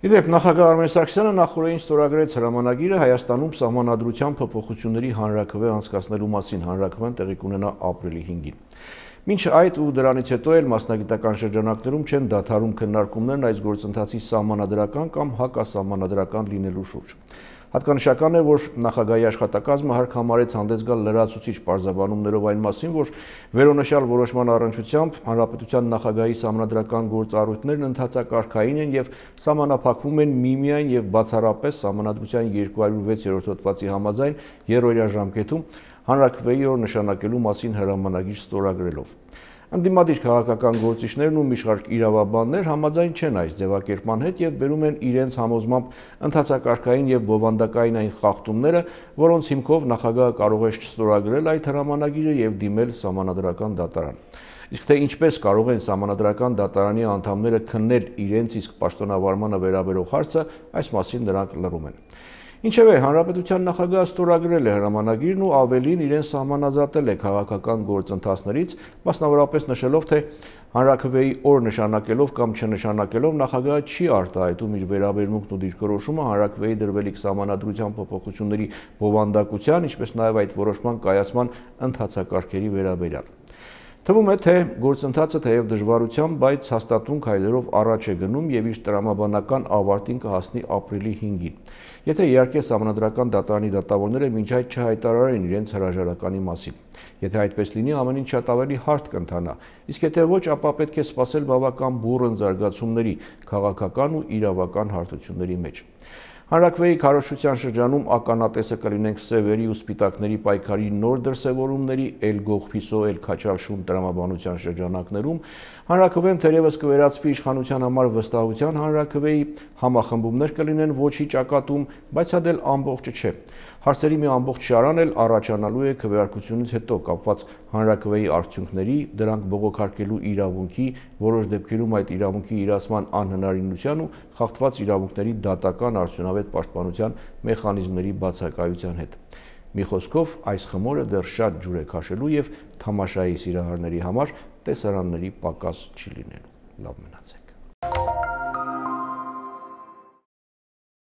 Իդեպ նախագահ Արմեն Սարգսյանը նախորդին ստորագրեց հրամանագիրը Հայաստանում սահմանադրության փոփոխությունների հանրակրվե անցկացնելու մասին հանրակրվեն տեղի կունենա ապրիլի 5-ին։ Մինչ այդ ու դրանից հետո էլ մասնագիտական շրջանակներում չեն դադարում քննարկումներն այս գործընթացի սահմանադրական կամ հակասահմանադրական լինելու շուրջ։ Հատկանշական է, որ նախագահի աշխատակազմը հարկ համարեց հանդես գալ լրացուցիչ պարզաբանումներով այն մասին, որ վերոնշյալ որոշման առնչությամբ հանրապետության նախագահի համանդրական գործառույթներն ընդհանրակարգային են եւ համանափակվում են միմիայն եւ բացառապես համանդրության 206-րդ հոդվածի համաձայն երրորդ ժամկետում հանրակրվեի օր նշանակելու մասին հրամանագիր ստորագրելով։ Անդիմադիր քաղաքական գործիչներն ու միշարք իրավաբաններ համաձայն չեն այս ձևակերպման հետ եւ բերում են իրենց համոզմամբ ընդհանցակարգային եւ բովանդակային այն խախտումները, որոնց հիմքով նախագահը կարող է չստորագրել այդ հրամանագիրը եւ դիմել համանadrական դատարան։ Իսկ թե ինչպես կարող են համանadrական դատարանի անդամները քննել իրենց իսկ պաշտոնավարմանը վերաբերող հարցը, այս մասին նրանք լրում են։ Ինչևէ, Հանրապետության նախագահը ստորագրել է հրամանագիրն ու ավելին իրեն սահմանազատել է քաղաքական գործընթացներից, մասնավորապես նշելով, թե հանրակրվեի օր նշանակելով կամ չնշանակելով նախագահը չի արտահայտում իր վերաբերմունքն ու դիրքորոշումը հանրակրվեի դրվելիք սահմանադրության փոփոխությունների բովանդակության, ինչպես նաև այդ որոշման կայացման ընթացակարգերի վերաբերյալ։ Թվում է, թե գործընթացը թեև դժվարությամբ, բայց հաստատուն քայլերով առաջ է գնում եւ իր տրամաբանական ավարտին կհասնի ապրիլի 5-ին։ Եթե իհարկե համանդրական դատարանի դատավորները մինչ այդ չհայտարարեն իրենց հրաժարականի մասին։ Եթե այդպես լինի, ամեն ինչ շատ ավելի հարթ կընթանա։ Իսկ եթե ոչ, ապա պետք է սпасել բավական բուրըն զարգացումների քաղաքական ու իրավական հարթությունների մեջ։ Հանրակրվեի քարոշության շրջանում ականատեսը կլինենք սևերի ու սպիտակների պայքարի նոր դրսևորումների էլ գողփիսո էլ քաչալ շուն տրամաբանության շրջանակներում հանրակրվեն թերևս կվերածվի իշխանության համար վստահության հանրակրվեի համախմբումներ կլինեն ոչի ճակատում, բայց հա դել ամբողջը չէ։ Հարցերի մի ամբողջ շարան էլ առաջանալու է քվեարկությունից հետո կապված հանրակրվեի արդյունքների, դրանք բողոքարկելու իրավունքի, որոշ դեպքերում այդ իրավունքի իրացման անհնարինության ու խախտված իրավունքների դատական արդյունավետ հանրապետ պաշտպանության մեխանիզմների բացակայության հետ։ Մի խոսքով, այս խմորը դեռ շատ ջուր է քաշելու եւ թամաշայի սիրահարների համար տեսարանների պակաս չի լինելու։ Լավ մնացեք։